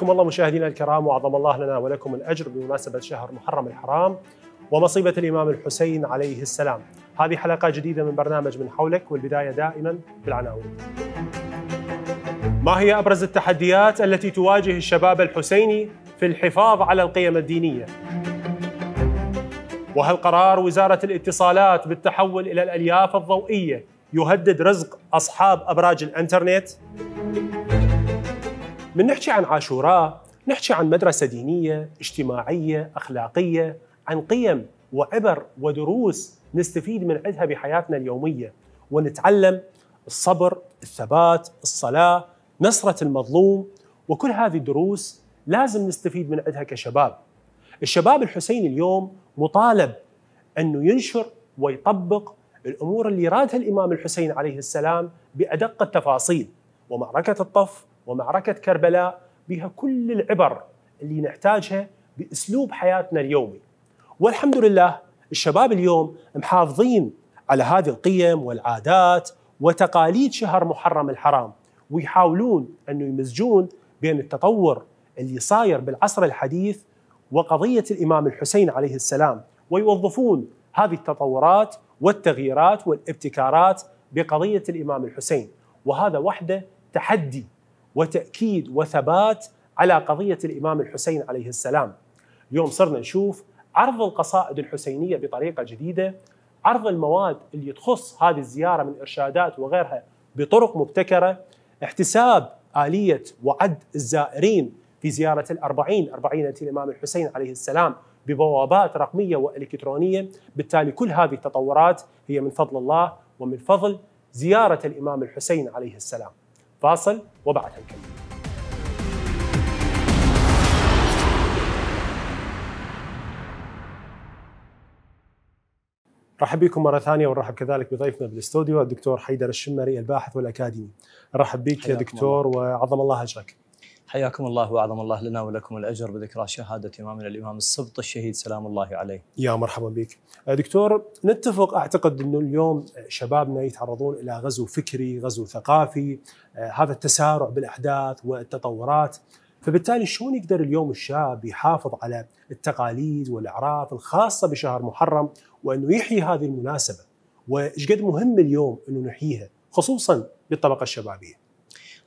حياكم الله مشاهدينا الكرام وعظم الله لنا ولكم الاجر بمناسبه شهر محرم الحرام ومصيبه الامام الحسين عليه السلام. هذه حلقه جديده من برنامج من حولك والبدايه دائما بالعناوين. ما هي ابرز التحديات التي تواجه الشباب الحسيني في الحفاظ على القيم الدينيه؟ وهل قرار وزاره الاتصالات بالتحول الى الالياف الضوئيه يهدد رزق اصحاب ابراج الانترنت؟ من نحكي عن عاشوراء نحكي عن مدرسة دينية اجتماعية أخلاقية عن قيم وعبر ودروس نستفيد من عدها بحياتنا اليومية ونتعلم الصبر الثبات الصلاة نصرة المظلوم وكل هذه الدروس لازم نستفيد من عدها كشباب الشباب الحسيني اليوم مطالب أنه ينشر ويطبق الأمور اللي رادها الإمام الحسين عليه السلام بأدق التفاصيل ومعركة الطف ومعركة كربلاء بها كل العبر اللي نحتاجها بأسلوب حياتنا اليومي والحمد لله الشباب اليوم محافظين على هذه القيم والعادات وتقاليد شهر محرم الحرام ويحاولون أنه يمزجون بين التطور اللي صاير بالعصر الحديث وقضية الإمام الحسين عليه السلام ويوظفون هذه التطورات والتغييرات والابتكارات بقضية الإمام الحسين وهذا وحده تحدي وتأكيد وثبات على قضية الإمام الحسين عليه السلام اليوم صرنا نشوف عرض القصائد الحسينية بطريقة جديدة عرض المواد اللي تخص هذه الزيارة من إرشادات وغيرها بطرق مبتكرة احتساب آلية وعد الزائرين في زيارة الأربعين أربعينة الإمام الحسين عليه السلام ببوابات رقمية وإلكترونية بالتالي كل هذه التطورات هي من فضل الله ومن فضل زيارة الإمام الحسين عليه السلام فاصل وبعدها نكمل رحب بكم مره ثانيه ونرحب كذلك بضيفنا بالاستوديو الدكتور حيدر الشمري الباحث والاكاديمي. رحب بك يا دكتور الله. وعظم الله اجرك. حياكم الله واعظم الله لنا ولكم الاجر بذكرى شهاده امامنا الامام السبط الشهيد سلام الله عليه. يا مرحبا بك. آه، دكتور نتفق اعتقد انه اليوم شبابنا يتعرضون الى غزو فكري، غزو ثقافي، آه، هذا التسارع بالاحداث والتطورات، فبالتالي شلون يقدر اليوم الشاب يحافظ على التقاليد والاعراف الخاصه بشهر محرم وانه يحيي هذه المناسبه؟ وايش قد مهم اليوم انه نحييها خصوصا للطبقه الشبابيه.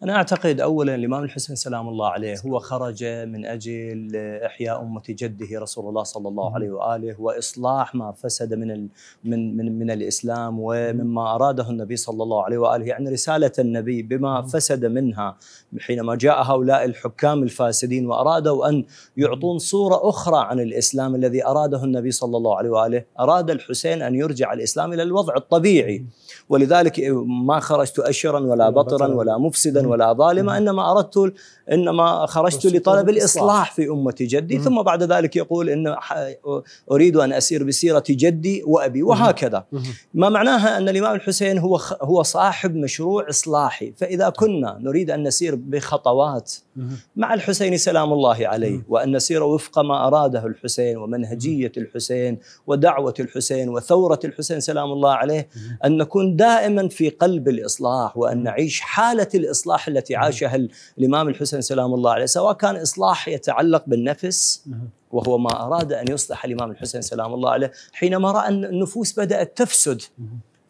أنا أعتقد أولا الإمام الحسين سلام الله عليه هو خرج من أجل إحياء أمة جده رسول الله صلى الله عليه وآله وإصلاح ما فسد من ال من, من من الإسلام ومما أراده النبي صلى الله عليه وآله يعني رسالة النبي بما فسد منها حينما جاء هؤلاء الحكام الفاسدين وأرادوا أن يعطون صورة أخرى عن الإسلام الذي أراده النبي صلى الله عليه وآله أراد الحسين أن يرجع الإسلام إلى الوضع الطبيعي ولذلك ما خرجت أشرا ولا بطرا ولا مفسدا ولا ظالمة إنما أردت انما خرجت لطلب الاصلاح في امه جدي ثم بعد ذلك يقول ان اريد ان اسير بسيره جدي وابي وهكذا ما معناها ان الامام الحسين هو هو صاحب مشروع اصلاحي فاذا كنا نريد ان نسير بخطوات مع الحسين سلام الله عليه وان نسير وفق ما اراده الحسين ومنهجيه الحسين ودعوه الحسين وثوره الحسين سلام الله عليه ان نكون دائما في قلب الاصلاح وان نعيش حاله الاصلاح التي عاشها الامام الحسين الحسن سلام الله عليه سواء كان إصلاح يتعلق بالنفس نعم. وهو ما أراد أن يصلح الإمام الحسن سلام الله عليه حينما رأى أن النفوس بدأت تفسد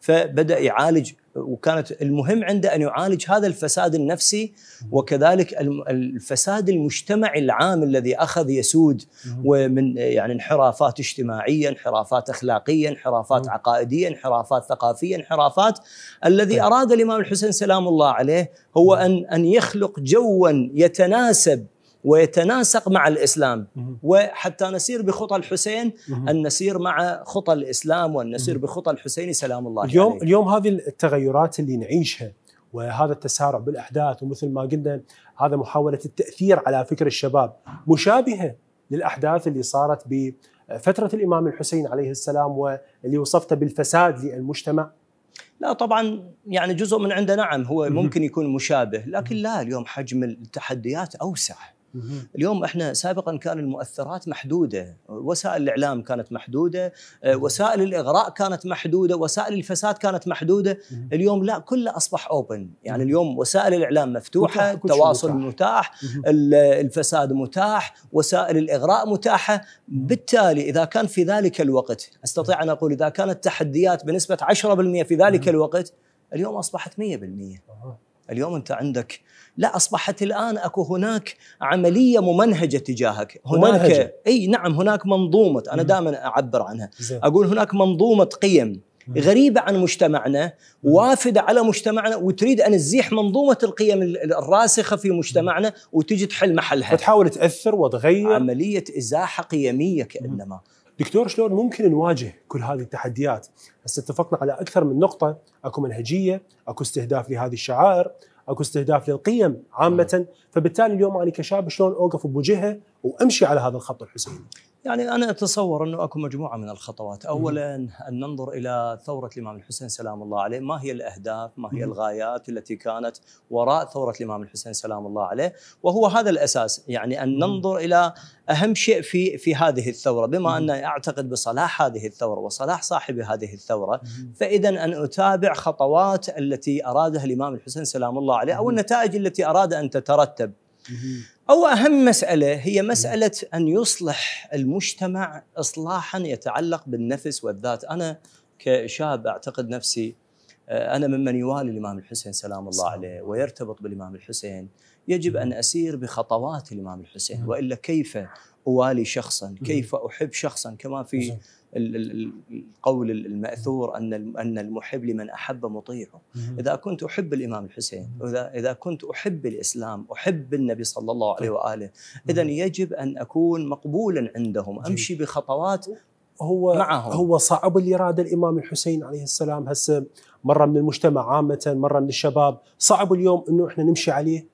فبدأ يعالج وكانت المهم عنده ان يعالج هذا الفساد النفسي وكذلك الفساد المجتمعي العام الذي اخذ يسود ومن يعني انحرافات اجتماعيه، انحرافات اخلاقيه، انحرافات عقائديه، انحرافات ثقافيه، انحرافات الذي طيب. اراد الامام الحسين سلام الله عليه هو ان ان يخلق جوا يتناسب ويتناسق مع الاسلام وحتى نسير بخطى الحسين ان نسير مع خطى الاسلام وان نسير بخطى الحسين سلام الله اليوم عليه. اليوم هذه التغيرات اللي نعيشها وهذا التسارع بالاحداث ومثل ما قلنا هذا محاوله التاثير على فكر الشباب مشابهه للاحداث اللي صارت بفتره الامام الحسين عليه السلام واللي وصفته بالفساد للمجتمع لا طبعا يعني جزء من عنده نعم هو ممكن يكون مشابه لكن لا اليوم حجم التحديات اوسع اليوم احنا سابقا كان المؤثرات محدوده، وسائل الاعلام كانت محدوده، وسائل الاغراء كانت محدوده، وسائل الفساد كانت محدوده، اليوم لا كله اصبح اوبن، يعني اليوم وسائل الاعلام مفتوحه، التواصل متاح، الفساد متاح، وسائل الاغراء متاحه، بالتالي اذا كان في ذلك الوقت استطيع ان اقول اذا كانت تحديات بنسبه 10% في ذلك الوقت اليوم اصبحت 100% اليوم أنت عندك لا أصبحت الآن أكو هناك عملية ممنهجة تجاهك هناك ممنهجة. أي نعم هناك منظومة أنا دائما أعبر عنها زي. أقول هناك منظومة قيم غريبة عن مجتمعنا وافدة على مجتمعنا وتريد أن تزيح منظومة القيم الراسخة في مجتمعنا وتجي تحل محلها وتحاول تأثر وتغير عملية إزاحة قيمية كأنما دكتور شلون ممكن نواجه كل هذه التحديات؟ هسه اتفقنا على اكثر من نقطه، اكو منهجيه، اكو استهداف لهذه الشعائر، اكو استهداف للقيم عامه، نعم. فبالتالي اليوم انا كشاب شلون اوقف بوجهه وامشي على هذا الخط الحسيني. يعني أنا أتصور أنه أكو مجموعة من الخطوات أولا أن ننظر إلى ثورة الإمام الحسين سلام الله عليه ما هي الأهداف ما هي الغايات التي كانت وراء ثورة الإمام الحسين سلام الله عليه وهو هذا الأساس يعني أن ننظر إلى أهم شيء في في هذه الثورة بما أن أعتقد بصلاح هذه الثورة وصلاح صاحب هذه الثورة فإذا أن أتابع خطوات التي أرادها الإمام الحسين سلام الله عليه أو النتائج التي أراد أن تترتب أو أهم مسألة هي مسألة أن يصلح المجتمع إصلاحا يتعلق بالنفس والذات أنا كشاب أعتقد نفسي آه، أنا ممن يوالي الإمام الحسين سلام الله عليه ويرتبط بالإمام الحسين يجب أن أسير بخطوات الإمام الحسين وإلا كيف أوالي شخصا كيف أحب شخصا كما في القول الماثور ان ان المحب لمن احب مطيعه اذا كنت احب الامام الحسين اذا اذا كنت احب الاسلام احب النبي صلى الله عليه طيب. واله اذا يجب ان اكون مقبولا عندهم امشي بخطوات هو معهم. هو صعب اللي راد الامام الحسين عليه السلام هسه مره من المجتمع عامه مره من الشباب صعب اليوم انه احنا نمشي عليه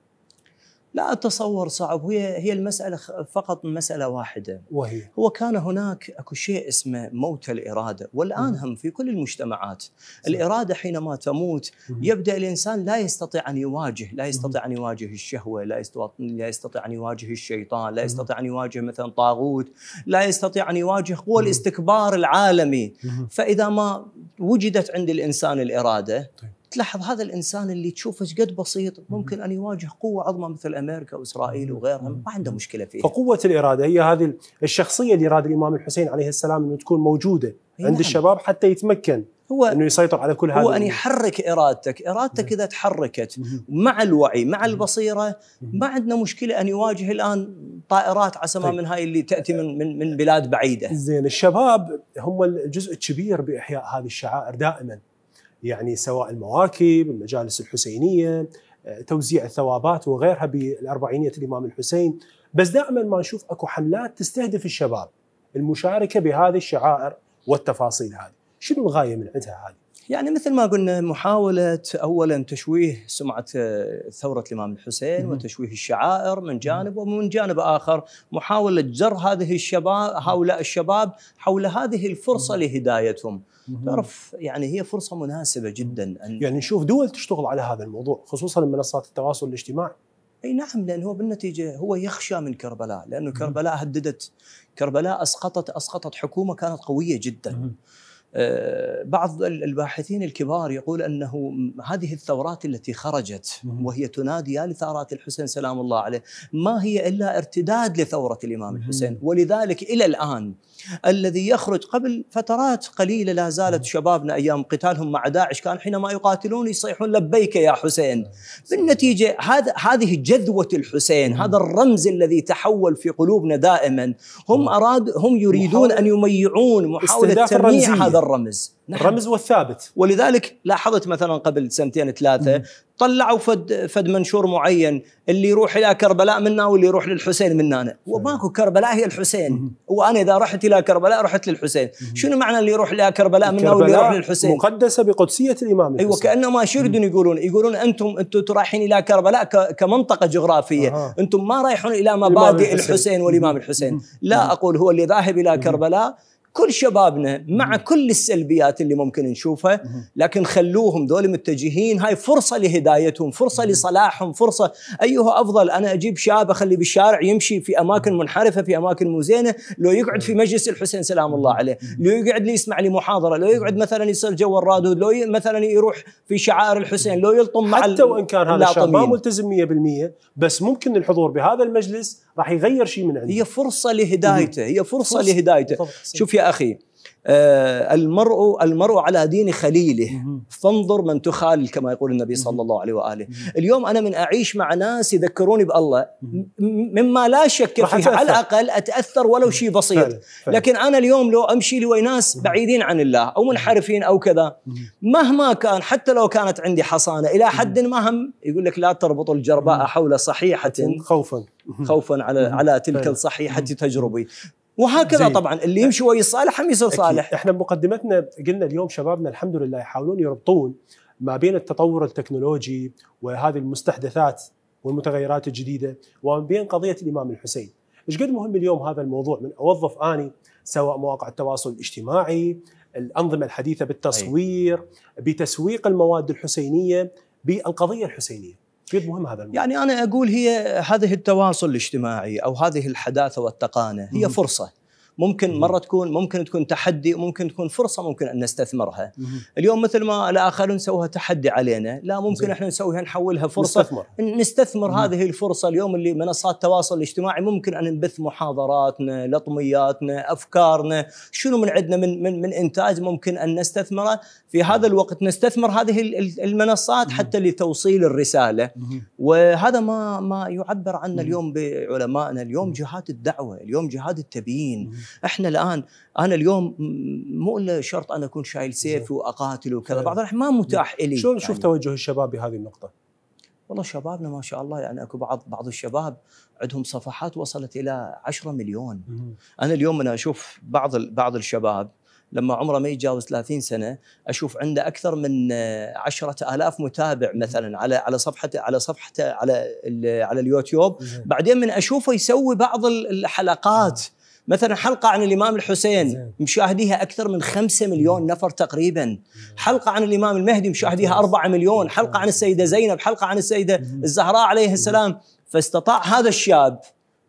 لا أتصور صعب هي هي المسألة فقط مسألة واحدة وهي هو كان هناك أكو شيء اسمه موت الإرادة والآن هم في كل المجتمعات الإرادة حينما تموت يبدأ الإنسان لا يستطيع أن يواجه لا يستطيع أن يواجه الشهوة لا يستطيع, لا يستطيع أن يواجه الشيطان لا يستطيع أن يواجه مثلا طاغوت لا يستطيع أن يواجه قوى الاستكبار العالمي فإذا ما وجدت عند الإنسان الإرادة طيب. تلاحظ هذا الانسان اللي تشوفه ايش قد بسيط ممكن ان يواجه قوه عظمى مثل امريكا واسرائيل وغيرها ما عنده مشكله فيها. فقوه الاراده هي هذه الشخصيه اللي اراد الامام الحسين عليه السلام انه تكون موجوده عند نعم. الشباب حتى يتمكن هو انه يسيطر على كل هذا هو ان يحرك ارادتك، ارادتك اذا تحركت مع الوعي، مع البصيره ما عندنا مشكله ان يواجه الان طائرات عسى ما طيب. من هاي اللي تاتي من من من بلاد بعيده. زين الشباب هم الجزء الكبير باحياء هذه الشعائر دائما. يعني سواء المواكب المجالس الحسينية آه، توزيع الثوابات وغيرها بالأربعينية الإمام الحسين بس دائما ما نشوف أكو حملات تستهدف الشباب المشاركة بهذه الشعائر والتفاصيل هذه شنو الغاية من عندها هذه يعني مثل ما قلنا محاولة أولا تشويه سمعة آه، ثورة الإمام الحسين وتشويه الشعائر من جانب ومن جانب آخر محاولة جر هذه الشباب هؤلاء الشباب حول هذه الفرصة لهدايتهم تعرف يعني هي فرصة مناسبة جدا أن يعني نشوف دول تشتغل على هذا الموضوع خصوصا منصات التواصل الاجتماعي اي نعم لانه هو بالنتيجه هو يخشى من كربلاء لانه كربلاء هددت كربلاء اسقطت اسقطت حكومه كانت قويه جدا آه، بعض الباحثين الكبار يقول انه هذه الثورات التي خرجت وهي تنادي يا لثارات الحسين سلام الله عليه ما هي الا ارتداد لثوره الامام الحسين ولذلك الى الان الذي يخرج قبل فترات قليله لا زالت شبابنا ايام قتالهم مع داعش كان حينما يقاتلون يصيحون لبيك يا حسين بالنتيجه هذا هذه جذوه الحسين هذا الرمز الذي تحول في قلوبنا دائما هم اراد هم يريدون ان يميعون محاوله تمييع هذا الرمز نحن. نعم. الرمز والثابت ولذلك لاحظت مثلا قبل سنتين ثلاثه طلعوا فد فد منشور معين اللي يروح الى كربلاء منا واللي يروح للحسين أنا وماكو كربلاء هي الحسين وانا اذا رحت الى كربلاء رحت للحسين شنو معنى اللي يروح الى كربلاء منا واللي يروح للحسين مقدسه بقدسيه الامام أيوة، الحسين. ايوه كانما شو يريدون يقولون يقولون انتم انتم رايحين الى كربلاء كمنطقه جغرافيه آه. انتم ما رايحون الى مبادئ الحسين, الحسين والامام الحسين لا اقول هو اللي ذاهب الى كربلاء كل شبابنا مع كل السلبيات اللي ممكن نشوفها لكن خلوهم ذول متجهين هاي فرصه لهدايتهم فرصه لصلاحهم فرصه ايها افضل انا اجيب شاب اخليه بالشارع يمشي في اماكن منحرفه في اماكن مو زينه لو يقعد في مجلس الحسين سلام الله عليه لو يقعد لي يسمع لي محاضره لو يقعد مثلا يصير جو الرادود لو مثلا يروح في شعائر الحسين لو يلطم مع حتى وان كان هذا الشاب ما ملتزم 100% بس ممكن الحضور بهذا المجلس راح يغير شيء من عنده هي فرصه لهدايته هي فرصه, فرصة لهدايته شوف يا يا اخي آه، المرء المرء على دين خليله فانظر من تخالل كما يقول النبي صلى الله عليه واله اليوم انا من اعيش مع ناس يذكروني بالله مما لا شك فيه على الاقل اتاثر ولو شيء بسيط لكن انا اليوم لو امشي لوي ناس بعيدين عن الله او منحرفين او كذا مهما كان حتى لو كانت عندي حصانه الى حد ما هم يقول لك لا تربط الجرباء حول صحيحه خوفا خوفا على على تلك الصحيحه تجربي وهكذا زي. طبعا اللي يمشي ويا الصالح هم يصير صالح احنا بمقدمتنا قلنا اليوم شبابنا الحمد لله يحاولون يربطون ما بين التطور التكنولوجي وهذه المستحدثات والمتغيرات الجديده وما بين قضيه الامام الحسين ايش قد مهم اليوم هذا الموضوع من اوظف اني سواء مواقع التواصل الاجتماعي الانظمه الحديثه بالتصوير أي. بتسويق المواد الحسينيه بالقضيه الحسينيه كثير مهم هذا الموضوع. يعني انا اقول هي هذه التواصل الاجتماعي او هذه الحداثه والتقانه هي فرصه ممكن مره تكون ممكن تكون تحدي وممكن تكون فرصه ممكن ان نستثمرها اليوم مثل ما الاخرون سووها تحدي علينا لا ممكن احنا نسويها نحولها فرصه نستثمر, نستثمر هذه الفرصه اليوم اللي منصات التواصل الاجتماعي ممكن ان نبث محاضراتنا لطمياتنا افكارنا شنو من عندنا من من من انتاج ممكن ان نستثمره في هذا الوقت نستثمر هذه المنصات حتى لتوصيل الرساله وهذا ما ما يعبر عنه اليوم بعلمائنا اليوم جهات الدعوه اليوم جهات التبيين احنا الان انا اليوم مو الا شرط انا اكون شايل سيف واقاتل وكذا بعض الاحيان ما متاح الي شلون تشوف يعني. توجه الشباب بهذه النقطه؟ والله شبابنا ما شاء الله يعني اكو بعض بعض الشباب عندهم صفحات وصلت الى 10 مليون مم. انا اليوم انا اشوف بعض بعض الشباب لما عمره ما يتجاوز 30 سنه اشوف عنده اكثر من 10000 متابع مثلا على على صفحته على صفحته على على اليوتيوب بعدين من اشوفه يسوي بعض الحلقات مم. مثلا حلقة عن الإمام الحسين مشاهديها أكثر من خمسة مليون نفر تقريبا حلقة عن الإمام المهدي مشاهديها أربعة مليون حلقة عن السيدة زينب حلقة عن السيدة الزهراء عليه السلام فاستطاع هذا الشاب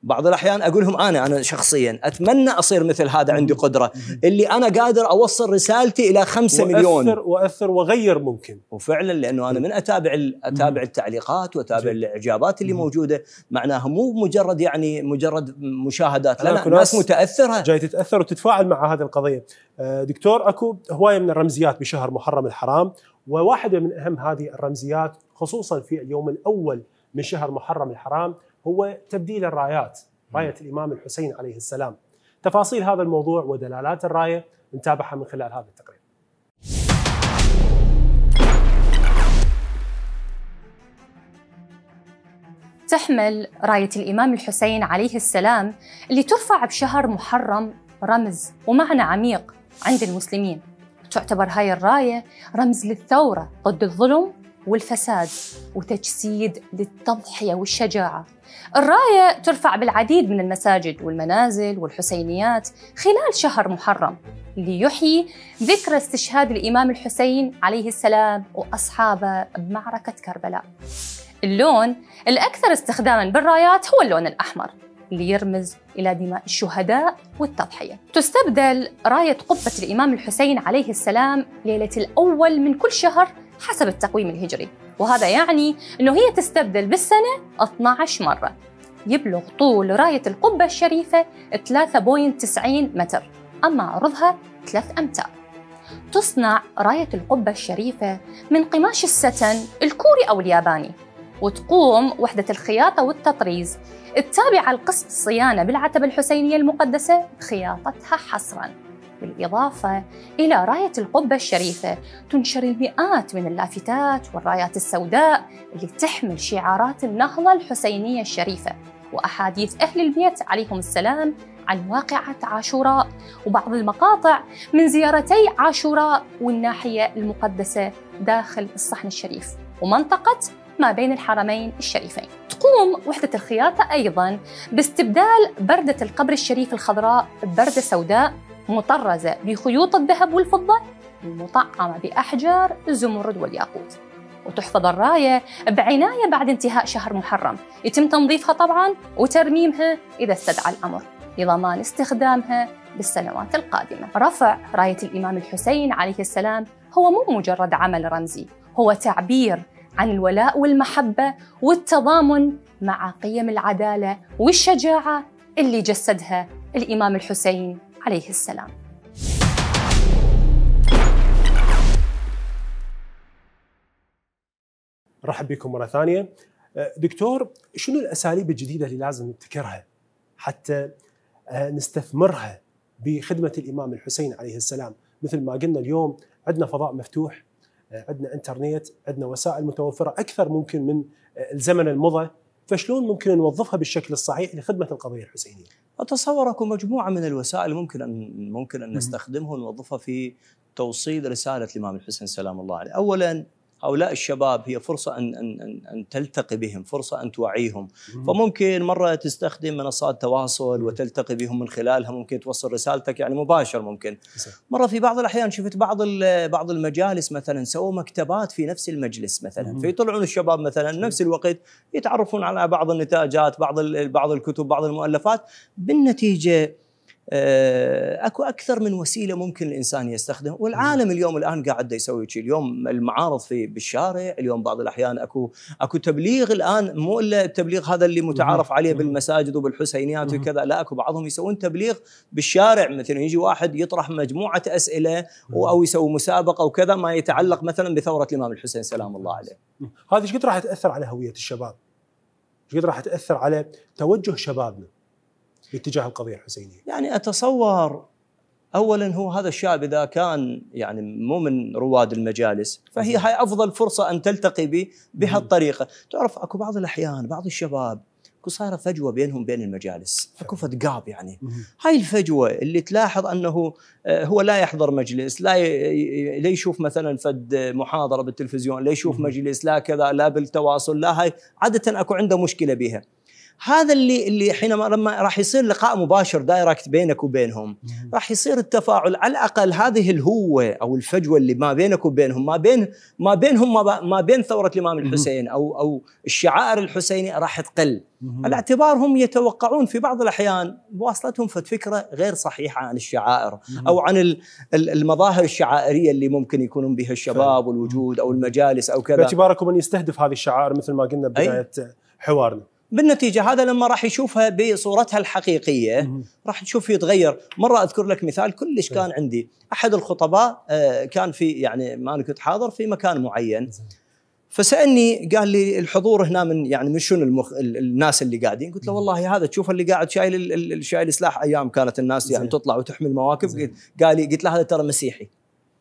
بعض الاحيان اقولهم انا انا شخصيا اتمنى اصير مثل هذا عندي قدره اللي انا قادر اوصل رسالتي الى خمسة وأثر مليون واثر واغير ممكن وفعلا لانه انا من اتابع اتابع التعليقات واتابع الاعجابات اللي موجوده معناها مو مجرد يعني مجرد مشاهدات لا ناس متاثره جاي تتاثر وتتفاعل مع هذه القضيه آه، دكتور اكو هوايه من الرمزيات بشهر محرم الحرام وواحده من اهم هذه الرمزيات خصوصا في اليوم الاول من شهر محرم الحرام هو تبديل الرايات راية الإمام الحسين عليه السلام تفاصيل هذا الموضوع ودلالات الراية نتابعها من خلال هذا التقرير تحمل راية الإمام الحسين عليه السلام اللي ترفع بشهر محرم رمز ومعنى عميق عند المسلمين تعتبر هاي الراية رمز للثورة ضد الظلم والفساد وتجسيد للتضحية والشجاعة الراية ترفع بالعديد من المساجد والمنازل والحسينيات خلال شهر محرم ليحيي ذكرى استشهاد الإمام الحسين عليه السلام وأصحابه بمعركة كربلاء اللون الأكثر استخداماً بالرايات هو اللون الأحمر ليرمز إلى دماء الشهداء والتضحية تستبدل راية قبة الإمام الحسين عليه السلام ليلة الأول من كل شهر حسب التقويم الهجري وهذا يعني أنه هي تستبدل بالسنة 12 مرة يبلغ طول راية القبة الشريفة 3.90 متر أما عرضها 3 أمتار تصنع راية القبة الشريفة من قماش الستن الكوري أو الياباني وتقوم وحدة الخياطة والتطريز التابعة لقسم الصيانة بالعتبة الحسينية المقدسة بخياطتها حصراً بالإضافة إلى راية القبة الشريفة تنشر المئات من اللافتات والرايات السوداء اللي تحمل شعارات النهضة الحسينية الشريفة وأحاديث أهل البيت عليهم السلام عن واقعة عاشوراء وبعض المقاطع من زيارتي عاشوراء والناحية المقدسة داخل الصحن الشريف ومنطقة ما بين الحرمين الشريفين تقوم وحدة الخياطة أيضا باستبدال بردة القبر الشريف الخضراء ببردة سوداء مطرزة بخيوط الذهب والفضة المطعمة بأحجار الزمرد والياقوت وتحفظ الراية بعناية بعد انتهاء شهر محرم يتم تنظيفها طبعا وترميمها إذا استدعى الأمر لضمان استخدامها بالسنوات القادمة رفع راية الإمام الحسين عليه السلام هو مو مجرد عمل رمزي هو تعبير عن الولاء والمحبة والتضامن مع قيم العدالة والشجاعة اللي جسدها الإمام الحسين عليه السلام رحب بكم مره ثانيه أه، دكتور شنو الاساليب الجديده اللي لازم نبتكرها حتى أه، نستثمرها بخدمه الامام الحسين عليه السلام مثل ما قلنا اليوم عندنا فضاء مفتوح أه، عندنا انترنت عندنا وسائل متوفره اكثر ممكن من الزمن المضى فشلون ممكن نوظفها بالشكل الصحيح لخدمه القضيه الحسينيه اتصور اكو مجموعه من الوسائل ممكن ان ممكن ان نستخدمها ونوظفها في توصيل رساله الامام الحسن سلام الله عليه، اولا هؤلاء الشباب هي فرصة أن, أن, أن تلتقي بهم فرصة أن توعيهم فممكن مرة تستخدم منصات تواصل وتلتقي بهم من خلالها ممكن توصل رسالتك يعني مباشر ممكن مرة في بعض الأحيان شفت بعض بعض المجالس مثلا سووا مكتبات في نفس المجلس مثلا فيطلعون الشباب مثلا نفس الوقت يتعرفون على بعض النتاجات بعض بعض الكتب بعض المؤلفات بالنتيجة آه، اكو اكثر من وسيله ممكن الانسان يستخدمها والعالم اليوم الان قاعد يسوي شيء اليوم المعارض في بالشارع اليوم بعض الاحيان اكو اكو تبليغ الان مو الا التبليغ هذا اللي متعارف عليه بالمساجد وبالحسينيات وكذا لا اكو بعضهم يسوون تبليغ بالشارع مثلا يجي واحد يطرح مجموعه اسئله او يسوي مسابقه وكذا ما يتعلق مثلا بثوره الامام الحسين سلام الله عليه هذه ايش قد راح تاثر على هويه الشباب ايش قد راح تاثر على توجه شبابنا باتجاه القضيه الحسينيه؟ يعني اتصور اولا هو هذا الشاب اذا كان يعني مو من رواد المجالس فهي هاي افضل فرصه ان تلتقي به بهالطريقه، تعرف اكو بعض الاحيان بعض الشباب اكو صايره فجوه بينهم بين المجالس، اكو قاب يعني هاي الفجوه اللي تلاحظ انه آه، هو لا يحضر مجلس، لا لا يشوف مثلا فد محاضره بالتلفزيون، لا يشوف مجلس، لا كذا، لا بالتواصل، لا هاي عاده اكو عنده مشكله بها. هذا اللي اللي حينما لما راح يصير لقاء مباشر دايركت بينك وبينهم راح يصير التفاعل على الاقل هذه الهوه او الفجوه اللي ما بينك وبينهم ما بين ما بينهم ما بين ثوره الامام الحسين او او الشعائر الحسيني راح تقل على اعتبار هم يتوقعون في بعض الاحيان بواسطتهم فد فكره غير صحيحه عن الشعائر او عن المظاهر الشعائريه اللي ممكن يكونون بها الشباب والوجود او المجالس او كذا باعتباركم من يستهدف هذه الشعائر مثل ما قلنا بدايه حوارنا بالنتيجه هذا لما راح يشوفها بصورتها الحقيقيه راح تشوف يتغير مره اذكر لك مثال كلش إيه. كان عندي احد الخطباء آه، كان في يعني ما انا كنت حاضر في مكان معين فسالني قال لي الحضور هنا من يعني من شنو المخ... الناس اللي قاعدين قلت له والله هذا تشوف اللي قاعد شايل ال... شايل سلاح ايام كانت الناس يعني تطلع وتحمل مواكب قال لي قلت له هذا ترى مسيحي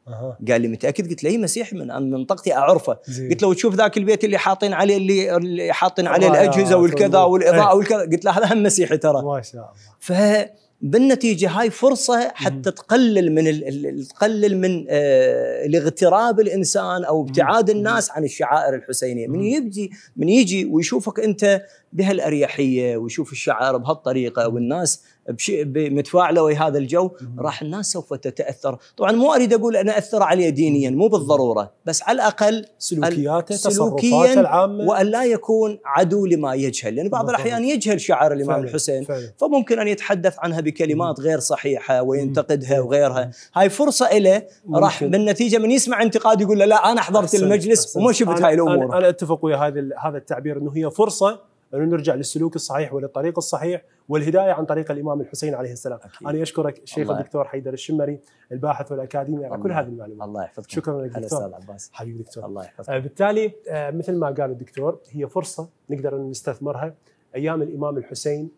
أه. قال لي متاكد قلت له اي مسيحي من منطقتي اعرفه زي. قلت له تشوف ذاك البيت اللي حاطين عليه اللي, اللي حاطين عليه الاجهزه والكذا والاضاءه ايه. والكذا قلت له هذا هم مسيحي ترى ما شاء الله فبالنتيجه هاي فرصه حتى تقلل من ال تقلل من آ... آه، الاغتراب الانسان او ابتعاد الناس عن الشعائر الحسينيه من يجي من يجي ويشوفك انت بهالاريحيه ويشوف الشعائر بهالطريقه والناس بشيء متفاعله ويا هذا الجو راح الناس سوف تتاثر طبعا مو اريد اقول انا اثر عليه دينيا مو بالضروره بس على الاقل سلوكياته سلوكيا العامه وان لا يكون عدو لما يجهل لان بعض الاحيان يجهل شعار الامام الحسين فممكن ان يتحدث عنها بكلمات غير صحيحه وينتقدها وغيرها هاي فرصه له راح بالنتيجه من يسمع انتقاد يقول له لا انا حضرت أحسن المجلس أحسن وما شفت هاي الامور أنا, انا اتفق ويا هذا التعبير انه هي فرصه انه نرجع للسلوك الصحيح وللطريق الصحيح والهدايه عن طريق الامام الحسين عليه السلام أكيد. انا اشكرك الشيخ الدكتور حيدر الشمري الباحث والاكاديمي على كل هذه المعلومات الله يحفظك شكرا لك دكتور عباس حبيبي دكتور الله يحفظك آه، بالتالي آه، مثل ما قال الدكتور هي فرصه نقدر نستثمرها ايام الامام الحسين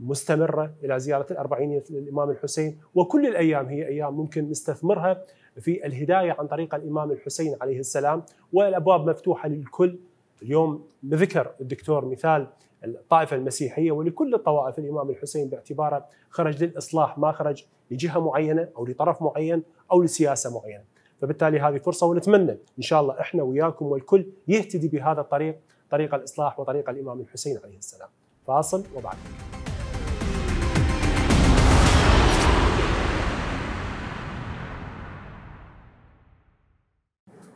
مستمره الى زياره الاربعينيه للامام الحسين وكل الايام هي ايام ممكن نستثمرها في الهدايه عن طريق الامام الحسين عليه السلام والابواب مفتوحه للكل اليوم ذكر الدكتور مثال الطائفة المسيحية ولكل الطوائف الإمام الحسين باعتباره خرج للإصلاح ما خرج لجهة معينة أو لطرف معين أو لسياسة معينة فبالتالي هذه فرصة ونتمنى إن شاء الله إحنا وياكم والكل يهتدي بهذا الطريق طريق الإصلاح وطريق الإمام الحسين عليه السلام فاصل وبعد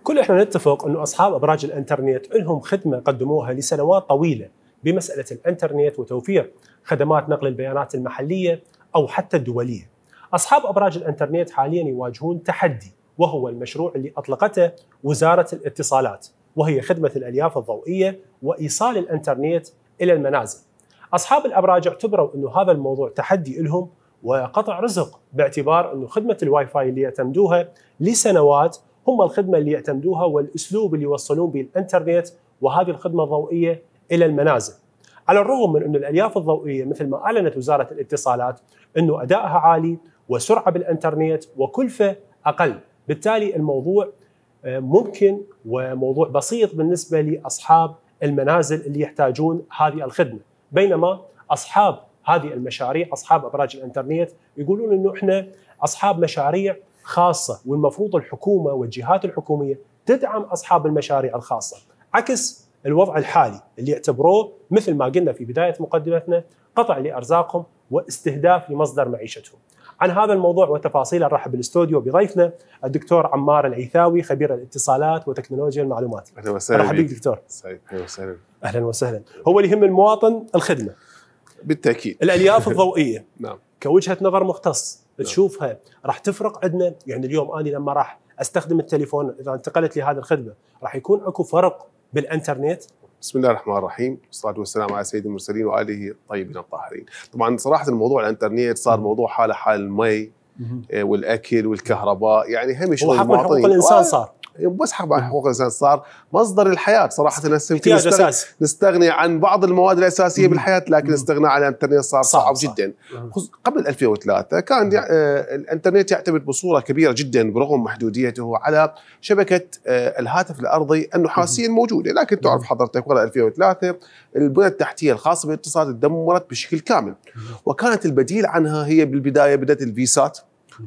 كل احنا نتفق انه اصحاب ابراج الانترنت لهم خدمه قدموها لسنوات طويله بمساله الانترنت وتوفير خدمات نقل البيانات المحليه او حتى الدوليه. اصحاب ابراج الانترنت حاليا يواجهون تحدي وهو المشروع اللي اطلقته وزاره الاتصالات وهي خدمه الالياف الضوئيه وايصال الانترنت الى المنازل. اصحاب الابراج اعتبروا انه هذا الموضوع تحدي لهم وقطع رزق باعتبار انه خدمه الواي فاي اللي يعتمدوها لسنوات هم الخدمه اللي يعتمدوها والاسلوب اللي يوصلون به الانترنت وهذه الخدمه الضوئيه الى المنازل. على الرغم من أن الألياف الضوئية مثل ما أعلنت وزارة الاتصالات أنه أدائها عالي وسرعة بالإنترنت وكلفة أقل بالتالي الموضوع آه، ممكن وموضوع بسيط بالنسبة لأصحاب المنازل اللي يحتاجون هذه الخدمة بينما أصحاب هذه المشاريع أصحاب أبراج الإنترنت يقولون أنه إحنا أصحاب مشاريع خاصه والمفروض الحكومه والجهات الحكوميه تدعم اصحاب المشاريع الخاصه عكس الوضع الحالي اللي يعتبروه مثل ما قلنا في بدايه مقدمتنا قطع لارزاقهم واستهداف لمصدر معيشتهم. عن هذا الموضوع وتفاصيله نرحب بالاستوديو بضيفنا الدكتور عمار العيثاوي خبير الاتصالات وتكنولوجيا المعلومات. اهلا وسهلا مرحبا بك دكتور. سعيد اهلا وسهلا. اهلا وسهلا. هو اللي يهم المواطن الخدمه. بالتاكيد. الالياف الضوئيه. نعم. كوجهه نظر مختص نعم. تشوفها راح تفرق عندنا يعني اليوم انا لما راح استخدم التليفون اذا انتقلت لهذه الخدمه راح يكون اكو فرق بالانترنت بسم الله الرحمن الرحيم والصلاه والسلام على سيد المرسلين واله الطيبين الطاهرين طبعا صراحه الموضوع الانترنت صار موضوع حاله حال المي آه، والاكل والكهرباء يعني هم شلون المواطنين الانسان آه. صار بسحب عن نعم. حقوق الانسان صار مصدر الحياه صراحه الناس أساسي. نستغني, نستغني عن بعض المواد الاساسيه مم. بالحياه لكن الاستغناء عن الانترنت صار صعب, صعب جدا مم. قبل 2003 كان يع... آه، الانترنت يعتمد بصوره كبيره جدا برغم محدوديته على شبكه آه، الهاتف الارضي النحاسيه الموجوده لكن تعرف حضرتك وراء 2003 البنى التحتيه الخاصه بالاتصال تدمرت بشكل كامل وكانت البديل عنها هي بالبدايه بدات الفيسات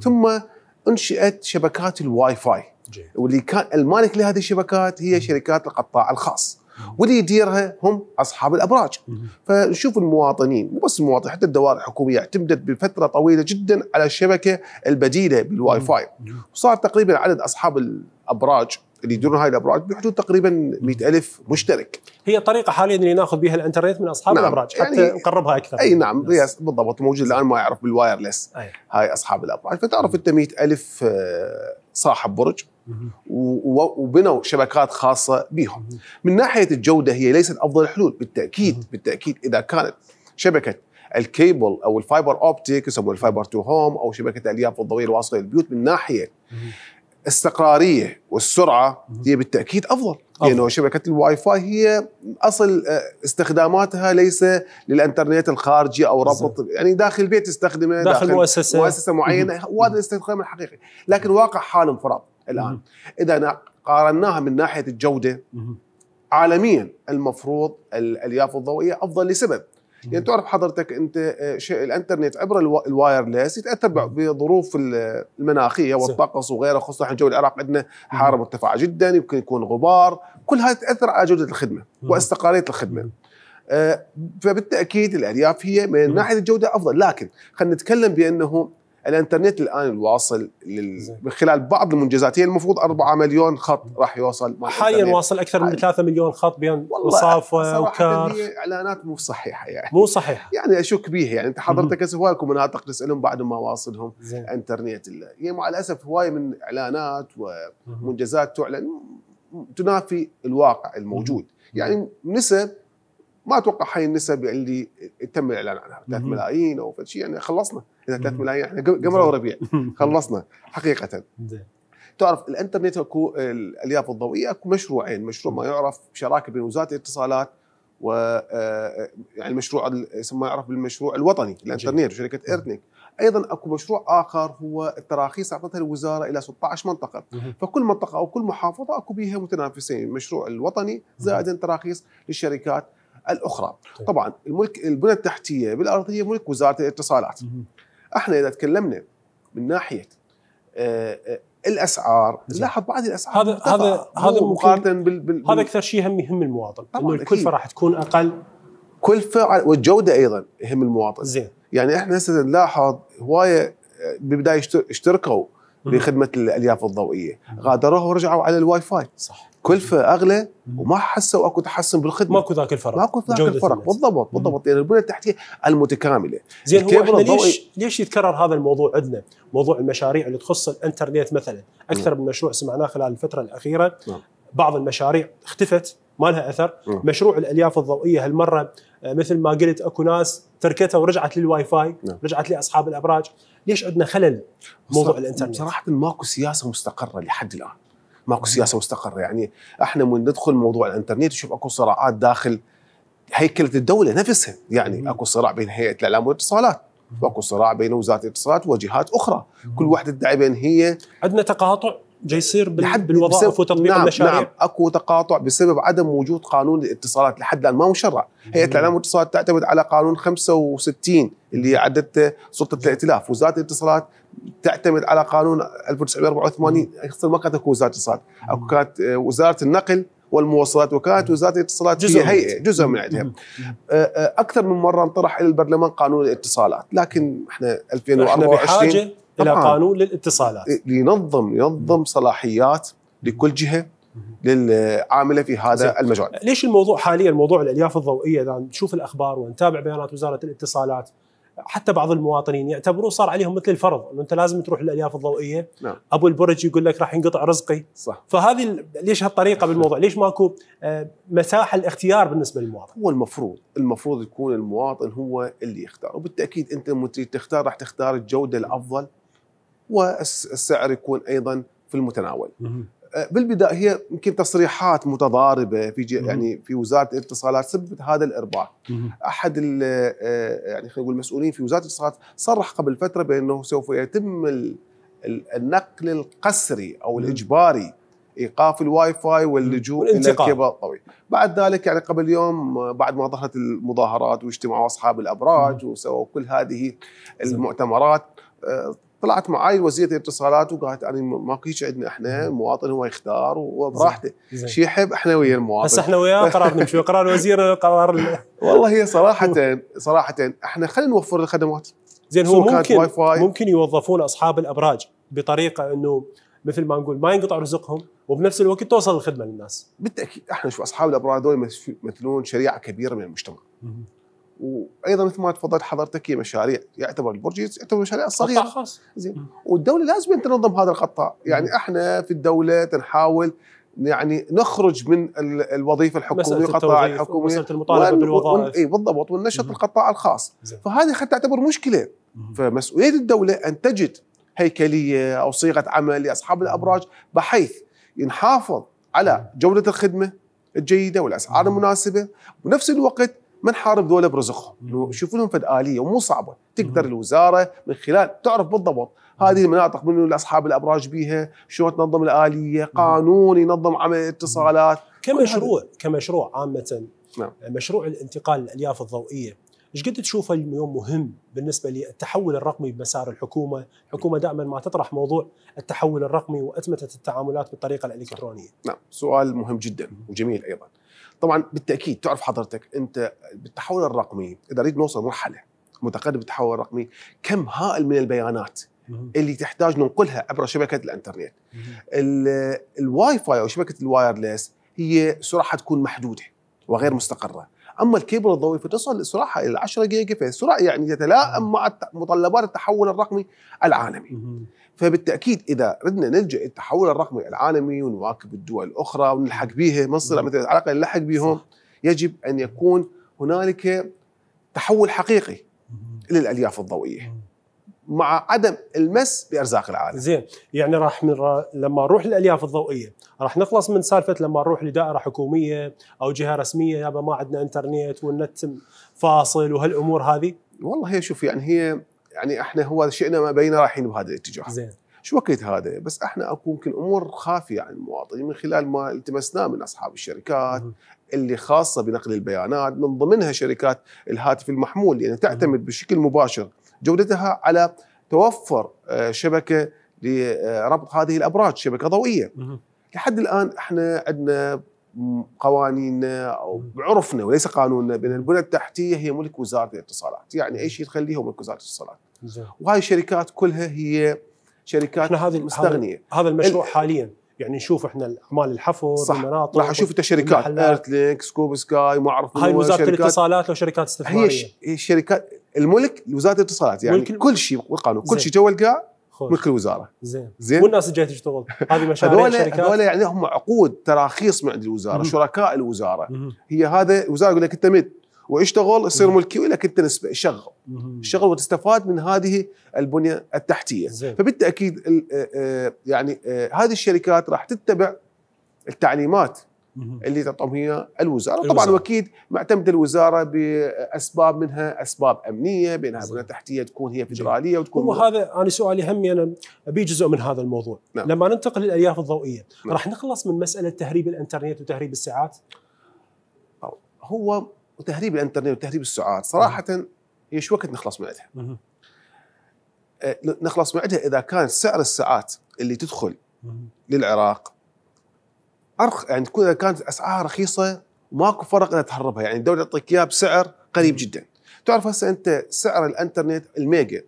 ثم انشئت شبكات الواي فاي جي. واللي كان المالك لهذه الشبكات هي شركات القطاع الخاص واللي يديرها هم اصحاب الابراج فنشوف المواطنين مو بس المواطنين حتى الدوائر الحكوميه اعتمدت بفتره طويله جدا على الشبكه البديله بالواي فاي وصار تقريبا عدد اصحاب الابراج اللي يديرون هاي الابراج بحدود تقريبا 100000 مشترك هي طريقه حاليا اللي ناخذ بها الانترنت من اصحاب نعم. الابراج يعني حتى يعني نقربها اكثر اي نعم الناس. بالضبط موجود الان ما يعرف بالوايرلس أي. هاي اصحاب الابراج فتعرف انت 100000 صاحب برج وبنوا شبكات خاصه بهم. من ناحيه الجوده هي ليست افضل الحلول بالتاكيد بالتاكيد اذا كانت شبكه الكيبل او الفايبر اوبتيك يسموه الفايبر تو هوم او شبكه الياف الضوئيه الواصله للبيوت من ناحيه استقراريه والسرعه هي بالتاكيد افضل أوه. يعني شبكه الواي فاي هي اصل آه، استخداماتها ليس للانترنت الخارجي او ربط يعني داخل البيت تستخدمه داخل, داخل مؤسسه مؤسسه معينه وهذا الاستخدام الحقيقي لكن واقع حال انفراد الان اذا قارناها من ناحيه الجوده عالميا المفروض الالياف الضوئيه افضل لسبب يعني تعرف حضرتك انت آه، الانترنت عبر الوايرلس يتاثر بظروف المناخيه والطقس وغيره خصوصا جو العراق عندنا حاره مرتفعه جدا يمكن يكون غبار كل هذا تاثر على جوده الخدمه واستقراريه الخدمه آه، فبالتاكيد الارياف هي من ناحيه الجوده افضل لكن خلينا نتكلم بانه الانترنت الان الواصل لل... من خلال بعض المنجزات هي المفروض 4 مليون خط راح يوصل حاليا واصل اكثر من 3 مليون خط بين مصافه وكار اعلانات مو صحيحه يعني مو صحيحه يعني اشك بيها يعني انت حضرتك هسه هواي مناطق تسالهم بعد ما واصلهم زين. انترنت يعني مع الاسف هواي من اعلانات ومنجزات تعلن تنافي الواقع الموجود مم. يعني نسب ما اتوقع هاي النسب اللي تم الاعلان عنها 3 ملايين او شيء يعني خلصنا اذا 3 ملايين احنا قمر وربيع خلصنا حقيقه تعرف الانترنت اكو الالياف الضوئيه اكو مشروعين مشروع ما يعرف شراكه بين وزاره الاتصالات و آه، يعني المشروع ما يعرف بالمشروع الوطني الانترنت وشركه ايرتنيك ايضا اكو مشروع اخر هو التراخيص اعطتها الوزاره الى 16 منطقه فكل منطقه او كل محافظه اكو بيها متنافسين المشروع الوطني زائد تراخيص للشركات الاخرى طيب. طبعا الملك البنى التحتيه بالارضيه ملك وزاره الاتصالات احنا اذا تكلمنا من ناحيه آه، آه، الاسعار لاحظ بعض الاسعار هذا هذا هذا مقارنه بال, بال هذا اكثر شيء هم يهم المواطن انه الكلفه راح تكون اقل كلفه والجوده ايضا يهم المواطن زين يعني احنا هسه نلاحظ هوايه آه، بالبدايه اشتركوا بخدمه الالياف الضوئيه غادروها ورجعوا على الواي فاي صح كلفه اغلى وما حسوا اكو تحسن بالخدمه ماكو ذاك الفرق ماكو ذاك الفرق بالضبط بالضبط يعني البنيه التحتيه المتكامله زين هو احنا ليش ليش يتكرر هذا الموضوع عندنا موضوع المشاريع اللي تخص الانترنت مثلا اكثر نعم. من مشروع سمعناه خلال الفتره الاخيره نعم. بعض المشاريع اختفت ما لها اثر نعم. مشروع الالياف الضوئيه هالمره آه، مثل ما قلت اكو ناس تركتها ورجعت للواي فاي رجعت لاصحاب الابراج ليش عندنا خلل موضوع الانترنت صراحه ماكو سياسه مستقره لحد الان ماكو سياسه مستقره يعني احنا من ندخل موضوع الانترنت نشوف اكو صراعات داخل هيكله الدوله نفسها يعني اكو صراع بين هيئه الاعلام والاتصالات واكو صراع بين وزاره الاتصالات وجهات اخرى كل واحده تدعي بين هي عندنا تقاطع جاي يصير لحد بالوظائف وتطبيق نعم المشاريع نعم اكو تقاطع بسبب عدم وجود قانون الاتصالات لحد الان ما مشرع هيئه الاعلام والاتصالات تعتمد على قانون 65 اللي عدته سلطه الائتلاف وزاره الاتصالات تعتمد على قانون 1984 ما كانت اكو وزاره اتصالات اكو كانت آه، وزاره النقل والمواصلات وكانت وزاره الاتصالات جزء هي هيئه جزء من عندها آه، آه، اكثر من مره انطرح الى البرلمان قانون الاتصالات لكن احنا 2024 احنا بحاجه الى قانون للاتصالات إيه، ينظم ينظم صلاحيات لكل جهه للعامله في هذا زي. المجال. ليش الموضوع حاليا موضوع الالياف الضوئيه اذا نشوف الاخبار ونتابع بيانات وزاره الاتصالات حتى بعض المواطنين يعتبروه صار عليهم مثل الفرض انه انت لازم تروح للالياف الضوئيه نعم. ابو البرج يقول لك راح ينقطع رزقي صح فهذه ليش هالطريقه بالموضوع؟ ليش ماكو آه، مساحه الاختيار بالنسبه للمواطن؟ هو المفروض المفروض يكون المواطن هو اللي يختار وبالتاكيد انت تريد تختار راح تختار الجوده الافضل والسعر يكون ايضا في المتناول أه، بالبدايه هي يمكن تصريحات متضاربه في يعني في وزاره الاتصالات سببت هذا الارباك احد أه، يعني خلينا نقول المسؤولين في وزاره الاتصالات صرح قبل فتره بانه سوف يتم النقل القسري او الاجباري ايقاف الواي فاي واللجوء الى الكيبل الطويل بعد ذلك يعني قبل يوم أه، بعد ما ظهرت المظاهرات واجتمعوا اصحاب الابراج وسووا كل هذه المؤتمرات طلعت معي وزيره الاتصالات وقالت انا ما كيش عندنا احنا المواطن هو يختار وبراحته شي يحب احنا ويا المواطن بس احنا وياه قرار نمشي قرار الوزير قرار والله هي صراحه صراحه احنا خلينا نوفر الخدمات زين هو ممكن ممكن يوظفون اصحاب الابراج بطريقه انه مثل ما نقول ما ينقطع رزقهم وبنفس الوقت توصل الخدمه للناس. بالتاكيد احنا شو اصحاب الابراج هذول يمثلون شريعه كبيره من المجتمع. وايضا مثل ما تفضلت حضرتك هي مشاريع يعتبر البرج يعتبر مشاريع صغيره قطاع خاص زين والدوله لازم تنظم هذا القطاع يعني احنا في الدوله تنحاول يعني نخرج من الوظيفه الحكوميه القطاع الحكومي مساله المطالبه ون... بالوظائف اي بالضبط وننشط القطاع الخاص فهذه قد تعتبر مشكله فمسؤوليه الدوله ان تجد هيكليه او صيغه عمل لاصحاب الابراج بحيث ينحافظ على جوده الخدمه الجيده والاسعار المناسبه وبنفس الوقت ما نحارب دولة برزقهم شوفوا لهم فد اليه ومو صعبه تقدر الوزاره من خلال تعرف بالضبط هذه المناطق من اصحاب الابراج بيها شلون تنظم الاليه قانون ينظم عمل الاتصالات كمشروع كمشروع عامه نعم. مشروع الانتقال الالياف الضوئيه ايش قد تشوفه اليوم مهم بالنسبه للتحول الرقمي بمسار الحكومه، الحكومه دائما ما تطرح موضوع التحول الرقمي واتمته التعاملات بالطريقه الالكترونيه. نعم، سؤال مهم جدا وجميل ايضا. طبعا بالتاكيد تعرف حضرتك انت بالتحول الرقمي اذا نريد نوصل مرحله متقدمه بالتحول الرقمي كم هائل من البيانات اللي تحتاج ننقلها عبر شبكه الانترنت الواي فاي او شبكه الوايرلس هي سرعه تكون محدوده وغير مستقره اما الكيبل الضوئي فتصل سرعتها الى 10 جيجا فالسرعه يعني تتلائم مع متطلبات التحول الرقمي العالمي فبالتاكيد اذا ردنا نلجا التحول الرقمي العالمي ونواكب الدول الاخرى ونلحق بيها ما نصير على الاقل نلحق بيهم يجب ان يكون هنالك تحول حقيقي للالياف الضوئيه مع عدم المس بارزاق العالم. زين يعني راح من را... لما اروح للالياف الضوئيه راح نخلص من سالفه لما نروح لدائره حكوميه او جهه رسميه يابا ما عندنا انترنت والنت فاصل وهالامور هذه والله هي شوف يعني هي يعني احنا هو شئنا ما بينا رايحين بهذا الاتجاه زين شو وقت هذا بس احنا اكو يمكن امور خافيه عن المواطنين من خلال ما التمسناه من اصحاب الشركات م. اللي خاصه بنقل البيانات من ضمنها شركات الهاتف المحمول لان يعني تعتمد بشكل مباشر جودتها على توفر آه، شبكه لربط هذه الابراج شبكه ضوئيه لحد الان احنا عندنا قوانيننا او بعرفنا وليس قانوننا بان البنى التحتيه هي ملك وزاره الاتصالات، يعني اي شيء تخليه هو ملك وزاره الاتصالات. وهاي الشركات كلها هي شركات احنا هذه مستغنيه. هذا المشروع حاليا يعني نشوف احنا اعمال الحفر صح المناطق راح اشوف انت شركات ايرتلينك سكوب سكاي ما اعرف هاي وزاره الاتصالات لو شركات استثماريه هي الشركات الملك لوزاره الاتصالات يعني كل شيء بالقانون كل شيء جوا القاع خوش. ملك الوزاره زين زين والناس جايه تشتغل هذه مشاريع هذول هذول يعني هم عقود تراخيص من عند الوزاره مم. شركاء الوزاره مم. هي هذا الوزاره يقول لك انت مت واشتغل يصير ملكي ولك انت نسبه شغل مم. شغل وتستفاد من هذه البنيه التحتيه زين. فبالتاكيد آه، آه، يعني آه، هذه الشركات راح تتبع التعليمات اللي تعطيها الوزاره، الوزارة. طبعا واكيد معتمد الوزاره باسباب منها اسباب امنيه بينها بنى تحتيه تكون هي فدراليه وتكون هو هذا انا سؤالي همي انا ابي جزء من هذا الموضوع نعم. لما ننتقل للالياف الضوئيه نعم. راح نخلص من مساله تهريب الانترنت وتهريب الساعات هو تهريب الانترنت وتهريب الساعات صراحه هي شو وقت نخلص من عندها أه، نخلص من عندها اذا كان سعر الساعات اللي تدخل للعراق ارخ يعني تكون كانت اسعارها رخيصه ماكو فرق انها تهربها يعني الدوله تعطيك اياها بسعر قريب جدا تعرف هسه انت سعر الانترنت الميجا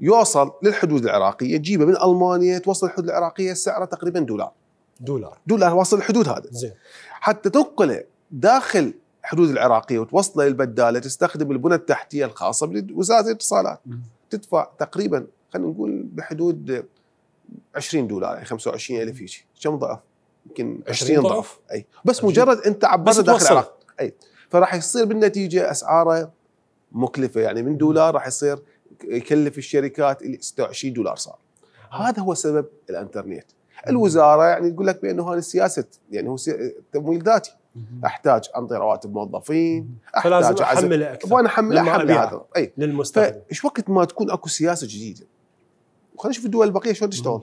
يوصل للحدود العراقيه تجيبه من المانيا توصل الحدود العراقيه سعره تقريبا دولار دولار دولار واصل الحدود هذا زين حتى تنقله داخل الحدود العراقيه وتوصله للبداله تستخدم البنى التحتيه الخاصه بوزاره الاتصالات تدفع تقريبا خلينا نقول بحدود 20 دولار يعني 25 الف هيك كم ضعف يمكن 20 ضعف اي بس مجرد انت عبرت داخل العراق اي فراح يصير بالنتيجه اسعاره مكلفه يعني من دولار راح يصير يكلف الشركات 26 دولار صار هذا هو سبب الانترنت الوزاره يعني تقول لك بانه هذه سياسه يعني هو سي... تمويل ذاتي احتاج انطي رواتب موظفين احتاج فلازم احمله اكثر وانا احمله احمل هذا اي للمستخدم ايش وقت ما تكون اكو سياسه جديده خلينا نشوف الدول البقيه شلون تشتغل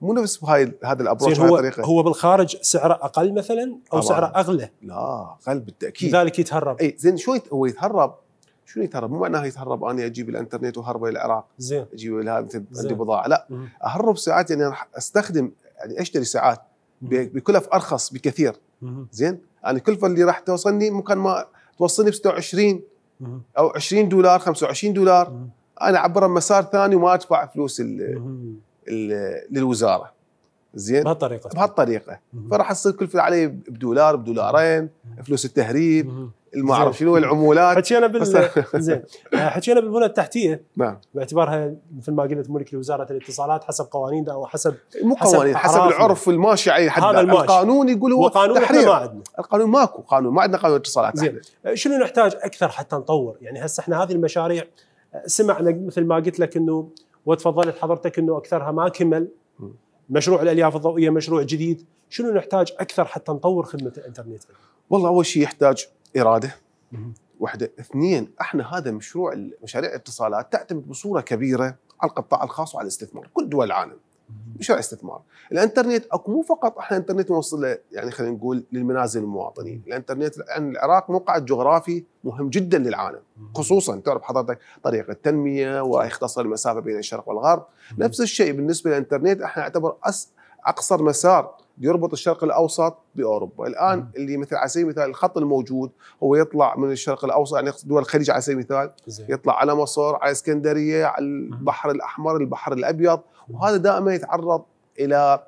مو نفس بهاي هذا الابروش هو الطريقه هو بالخارج سعره اقل مثلا او سعره اغلى لا اقل بالتاكيد لذلك يتهرب اي زين شو هو يتهرب شو يتهرب؟ مو معناها يتهرب انا اجيب الانترنت الى العراق زين اجيب لها مثل عندي بضاعه لا مم. اهرب ساعات يعني راح استخدم يعني اشتري ساعات بكلف ارخص بكثير مم. زين انا الكلفه اللي راح توصلني ممكن ما توصلني ب 26 مم. او 20 دولار 25 دولار انا عبر مسار ثاني وما ادفع فلوس للوزاره زين بهالطريقه بهالطريقه فراح تصير كلفه علي بدولار بدولارين فلوس التهريب ما اعرف شنو العمولات حكينا بال زين آه، حكينا بالبنى التحتيه نعم باعتبارها مثل ما قلت ملك لوزاره الاتصالات حسب قوانين او حسب مو قوانين حسب, حسب العرف الماشي عليه حد هذا الماشي. القانون يقول هو وقانون ما عندنا القانون ماكو قانون ما عندنا قانون اتصالات زين آه، شنو نحتاج اكثر حتى نطور يعني هسه احنا هذه المشاريع آه، سمعنا مثل ما قلت لك انه وتفضلت حضرتك انه اكثرها ما كمل مشروع الالياف الضوئيه مشروع جديد شنو نحتاج اكثر حتى نطور خدمه الانترنت والله اول شيء يحتاج اراده وحده اثنين احنا هذا مشروع مشاريع الاتصالات تعتمد بصوره كبيره على القطاع الخاص وعلى الاستثمار كل دول العالم شو استثمار الانترنت اكو مو فقط احنا انترنت نوصل يعني خلينا نقول للمنازل المواطنين، الانترنت لان العراق موقع جغرافي مهم جدا للعالم، خصوصا تعرف حضرتك طريق التنميه ويختصر المسافه بين الشرق والغرب، نفس الشيء بالنسبه للانترنت احنا نعتبر اقصر مسار يربط الشرق الاوسط باوروبا، الان م. اللي مثل على سبيل المثال الخط الموجود هو يطلع من الشرق الاوسط يعني دول الخليج على سبيل المثال يطلع على مصر، على اسكندريه، على البحر الاحمر، البحر الابيض، وهذا دائما يتعرض الى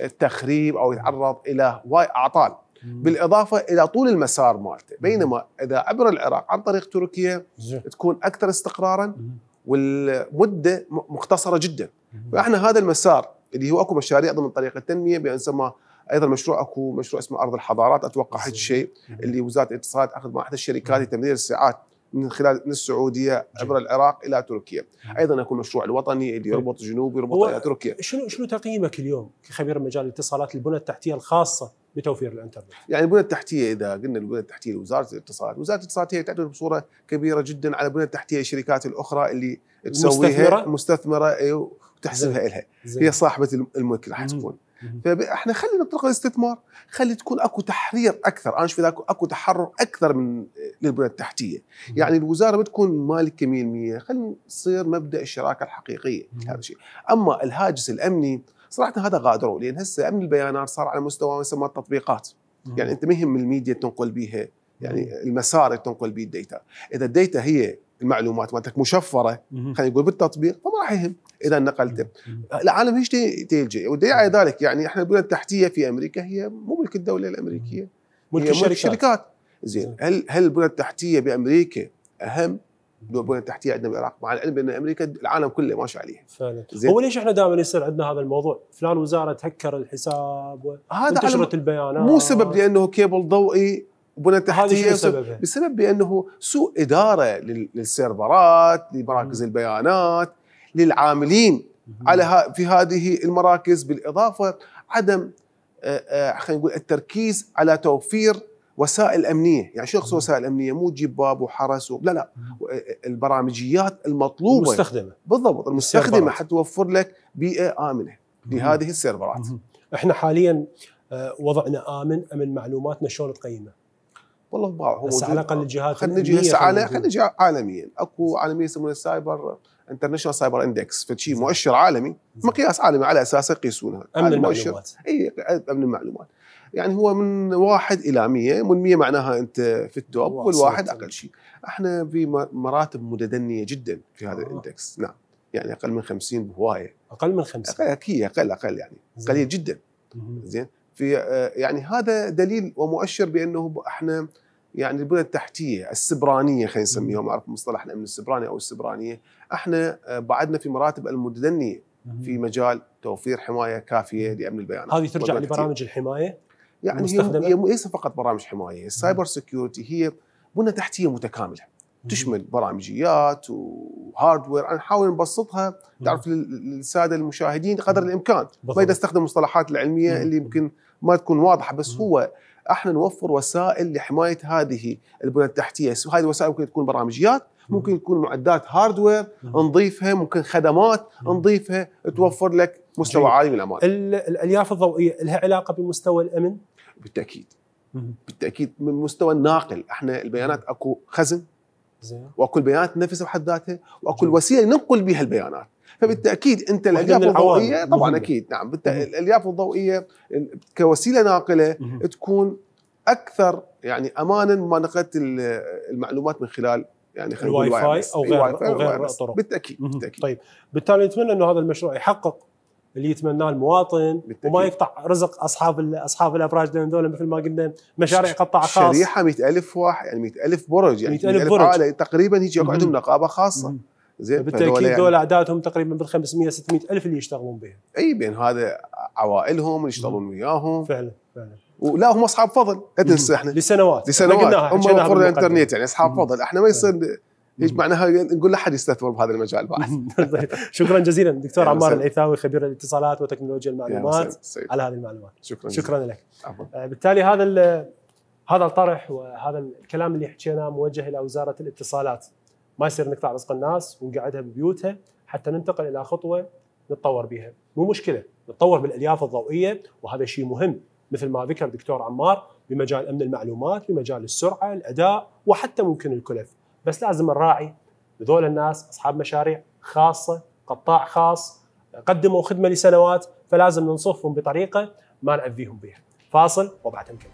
التخريب او يتعرض الى اعطال بالاضافه الى طول المسار مالته بينما اذا عبر العراق عن طريق تركيا تكون اكثر استقرارا والمده مختصره جدا فاحنا هذا المسار اللي هو اكو مشاريع ضمن طريق التنميه بيسمى ايضا مشروع اكو مشروع اسمه ارض الحضارات اتوقع هيك شيء اللي وزاره الاتصالات اخذ مع احدى الشركات لتمرير الساعات من خلال من السعوديه عبر العراق الى تركيا، ايضا اكو المشروع الوطني اللي طيب. يربط الجنوب ويربط الى تركيا. شنو شنو تقييمك اليوم كخبير مجال الاتصالات البنى التحتيه الخاصه بتوفير الانترنت؟ يعني البنى التحتيه اذا قلنا البنى التحتيه لوزاره الاتصالات، وزاره الاتصالات هي تعتمد بصوره كبيره جدا على البنى التحتيه الشركات الاخرى اللي تسويها مستثمره, مستثمرة إيوه. وتحسبها إلها هي صاحبة الملك راح تكون فاحنا خلينا نطرق الاستثمار خلي تكون اكو تحرير اكثر انا اشوف اكو اكو تحرر اكثر من آه، للبنى التحتيه يعني الوزاره ما تكون مالكه 100% خلينا نصير مبدا الشراكه الحقيقيه هذا الشيء اما الهاجس الامني صراحه هذا غادروا لان هسه امن البيانات صار على مستوى ما يسمى التطبيقات يعني انت ما يهم الميديا تنقل بيها يعني المسار تنقل به الداتا اذا الداتا هي المعلومات مالتك مشفره خلينا نقول بالتطبيق فما راح يهم اذا نقلته آه، العالم هيش تلجئ والدليل على ذلك يعني احنا البنى التحتيه في امريكا هي مو ملك الدوله الامريكيه ملك الشركات, الشركات. زين هل هل البنى التحتيه بامريكا اهم من البنى التحتيه عندنا بالعراق مع العلم ان امريكا العالم كله ماشي عليها فعلا زين هو ليش احنا دائما يصير عندنا هذا الموضوع فلان وزاره تهكر الحساب وانتشرت البيانات مو سبب لانه كيبل ضوئي وبنى تحتيه بسبب, بسبب بانه سوء اداره للسيرفرات لمراكز البيانات للعاملين على في هذه المراكز بالاضافه عدم خلينا نقول التركيز على توفير وسائل امنيه، يعني شو وسائل امنيه؟ مو تجيب باب وحرس و... لا لا البرامجيات المطلوبه المستخدمه بالضبط المستخدمه حتوفر لك بيئه امنه لهذه السيرفرات. احنا حاليا وضعنا امن، امن معلوماتنا شلون تقيمه؟ والله ما هو بس على الاقل الجهات خلينا نجي هسه على خلينا نجي عالميا اكو عالميا يسمونها السايبر انترناشونال سايبر اندكس فشي مؤشر عالمي مقياس عالمي على اساسه يقيسونها امن المعلومات اي امن المعلومات يعني هو من واحد الى 100 من 100 معناها انت في التوب والواحد اقل شيء احنا في مراتب متدنيه جدا في هذا آه. الاندكس نعم يعني اقل من 50 بهوايه اقل من 50 اكيد اقل اقل يعني قليل جدا زين في آه، يعني هذا دليل ومؤشر بانه احنا يعني البنى التحتيه السبرانيه خلينا نسميها اعرف مصطلح الامن السبراني او السبرانيه احنا آه، بعدنا في مراتب المتدنيه في مجال توفير حمايه كافيه لامن البيانات هذه ترجع لبرامج الحمايه يعني هي ليس فقط برامج حمايه السايبر سكيورتي هي بنى تحتيه متكامله تشمل برامجيات وهاردوير انا احاول نبسطها تعرف للساده المشاهدين قدر الامكان ما اذا استخدم المصطلحات العلميه اللي يمكن ما تكون واضحه بس هو احنا نوفر وسائل لحمايه هذه البنى التحتيه هذه الوسائل ممكن تكون برامجيات ممكن تكون معدات هاردوير نضيفها ممكن خدمات نضيفها توفر لك مستوى عالي من الامان الالياف الضوئيه لها علاقه بمستوى الامن بالتاكيد بالتاكيد من مستوى الناقل احنا البيانات اكو خزن واكو البيانات نفسها بحد ذاتها واكو الوسيله ننقل بها البيانات فبالتاكيد انت الالياف الضوئيه طبعا مهمة. اكيد نعم الالياف الضوئيه كوسيله ناقله مهم. تكون اكثر يعني امانا مما نقلت المعلومات من خلال يعني الواي فاي او غير او غير بالتاكيد بالتاكيد طيب بالتالي نتمنى انه هذا المشروع يحقق اللي يتمناه المواطن بالتأكيد. وما يقطع رزق اصحاب اصحاب الابراج لان دول مثل ما قلنا مشاريع قطاع خاص شريحه 100000 واحد يعني 100000 برج يعني 100000 برج عائله تقريبا هيك عندهم نقابه خاصه مم. زين بالتاكيد يعني دول اعدادهم تقريبا بال 500 600 الف اللي يشتغلون بها اي بين هذا عوائلهم اللي يشتغلون وياهم فعلا فعلا ولا هم اصحاب فضل لا تنسى احنا لسنوات لسنوات هم مفروض الانترنت يعني اصحاب فضل احنا ما يصير ايش معناها نقول لا حد يستثمر بهذا المجال بعد شكرا جزيلا دكتور عمار العيثاوي خبير الاتصالات وتكنولوجيا المعلومات على هذه المعلومات شكرا شكرا لك آه، بالتالي هذا هذا الطرح وهذا الكلام اللي حكيناه موجه الى وزاره الاتصالات ما يصير نقطع رزق الناس ونقعدها ببيوتها حتى ننتقل الى خطوه نتطور بها مو مشكله نتطور بالالياف الضوئيه وهذا شيء مهم مثل ما ذكر دكتور عمار بمجال امن المعلومات بمجال السرعه الاداء وحتى ممكن الكلف بس لازم نراعي هذول الناس اصحاب مشاريع خاصه قطاع خاص قدموا خدمه لسنوات فلازم ننصفهم بطريقه ما ناذيهم بها فاصل وبعدها نكمل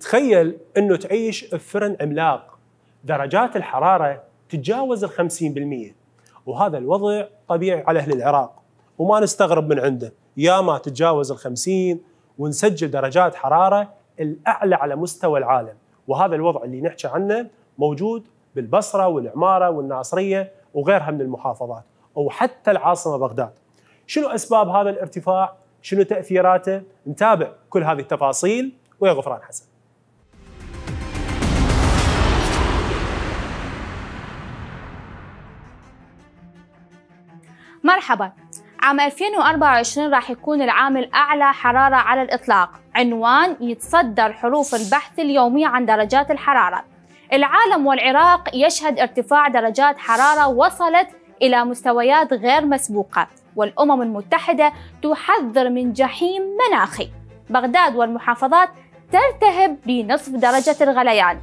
تخيل انه تعيش في فرن عملاق درجات الحراره تتجاوز ال 50% وهذا الوضع طبيعي على اهل العراق وما نستغرب من عنده يا ما تتجاوز الخمسين ونسجل درجات حرارة الأعلى على مستوى العالم وهذا الوضع اللي نحكي عنه موجود بالبصرة والعمارة والناصرية وغيرها من المحافظات أو حتى العاصمة بغداد شنو أسباب هذا الارتفاع؟ شنو تأثيراته؟ نتابع كل هذه التفاصيل ويا غفران حسن مرحبا عام 2024 راح يكون العام الأعلى حرارة على الإطلاق عنوان يتصدر حروف البحث اليومي عن درجات الحرارة العالم والعراق يشهد ارتفاع درجات حرارة وصلت إلى مستويات غير مسبوقة والأمم المتحدة تحذر من جحيم مناخي بغداد والمحافظات ترتهب بنصف درجة الغليان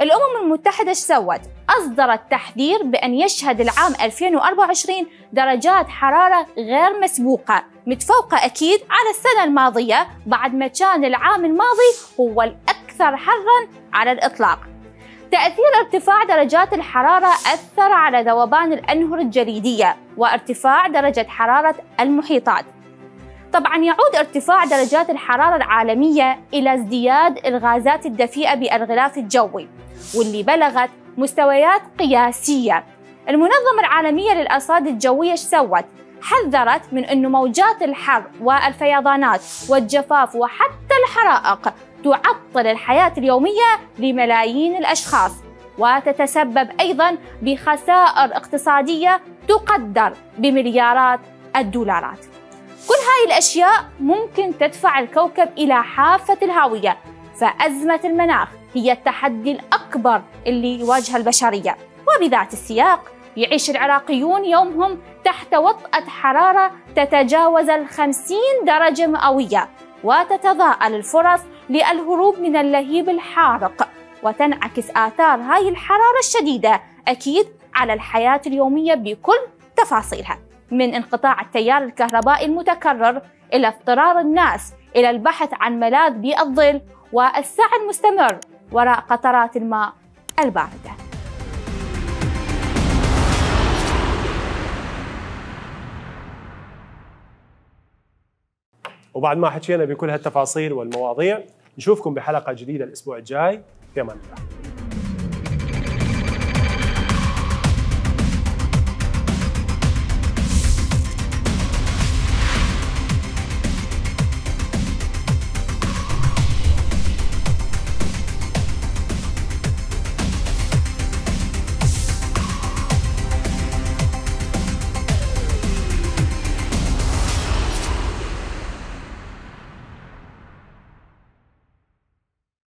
الأمم المتحدة ايش سوت؟ أصدرت تحذير بأن يشهد العام 2024 درجات حرارة غير مسبوقة متفوقة أكيد على السنة الماضية بعد ما كان العام الماضي هو الأكثر حرا على الإطلاق تأثير ارتفاع درجات الحرارة أثر على ذوبان الأنهر الجليدية وارتفاع درجة حرارة المحيطات طبعا يعود ارتفاع درجات الحرارة العالمية إلى ازدياد الغازات الدفيئة بالغلاف الجوي واللي بلغت مستويات قياسية المنظمة العالمية للأرصاد الجوية سوت؟ حذرت من أن موجات الحر والفيضانات والجفاف وحتى الحرائق تعطل الحياة اليومية لملايين الأشخاص وتتسبب أيضا بخسائر اقتصادية تقدر بمليارات الدولارات كل هاي الأشياء ممكن تدفع الكوكب إلى حافة الهاوية فأزمة المناخ هي التحدي الأكبر اللي يواجه البشرية وبذات السياق يعيش العراقيون يومهم تحت وطأة حرارة تتجاوز الخمسين درجة مئوية وتتضاءل الفرص للهروب من اللهيب الحارق وتنعكس آثار هاي الحرارة الشديدة أكيد على الحياة اليومية بكل تفاصيلها من انقطاع التيار الكهربائي المتكرر إلى اضطرار الناس إلى البحث عن ملاذ بالظل والسعي المستمر وراء قطرات الماء الباردة وبعد ما حكينا بكل هالتفاصيل والمواضيع نشوفكم بحلقة جديدة الأسبوع الجاي في أمان الله